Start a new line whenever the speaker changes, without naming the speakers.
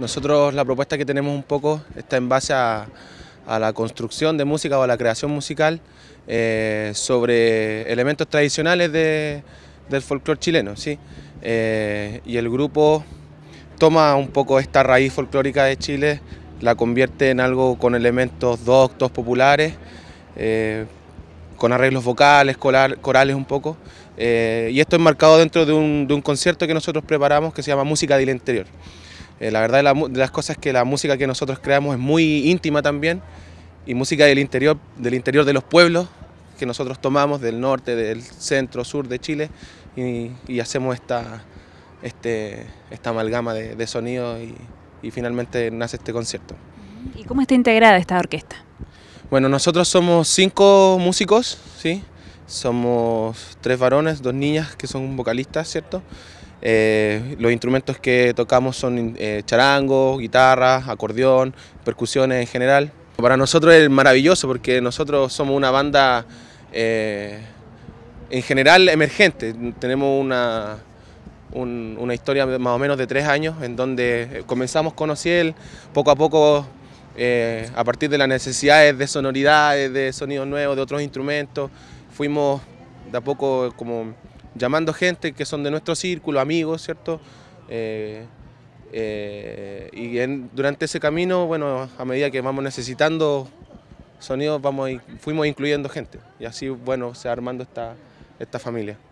Nosotros la propuesta que tenemos un poco está en base a, la construcción de música o a la creación musical eh, sobre elementos tradicionales del folclore chileno. Eh, y el grupo toma un poco esta raíz folclórica de Chile, la convierte en algo con elementos doctos, populares, eh, con arreglos vocales, corales un poco. y esto es marcado dentro de un, de un concierto que nosotros preparamos que se llama Música del Interior. Eh, la verdad de las cosas es que la música que nosotros creamos es muy íntima también y música del interior, del interior de los pueblos que nosotros tomamos del norte, del centro, sur de Chile y, hacemos esta, este, esta amalgama de, sonidos y, finalmente nace este concierto.
¿Y cómo está integrada esta orquesta?
Bueno, nosotros somos cinco músicos, ¿sí? Somos tres varones, dos niñas que son vocalistas, ¿cierto? Eh, los instrumentos que tocamos son eh, charango, charangos, guitarras, acordeón, percusiones en general. Para nosotros es maravilloso porque nosotros somos una banda eh, en general emergente. Tenemos una, una historia más o menos de tres años en donde comenzamos con Ociel, poco a poco a partir de las necesidades de sonoridades, de sonidos nuevos, de otros instrumentos, fuimos de a poco como llamando gente que son de nuestro círculo, amigos, ¿cierto? Eh, eh, y durante ese camino, bueno, a medida que vamos necesitando sonidos, vamos, fuimos incluyendo gente. Y así, bueno, se armando esta, esta familia.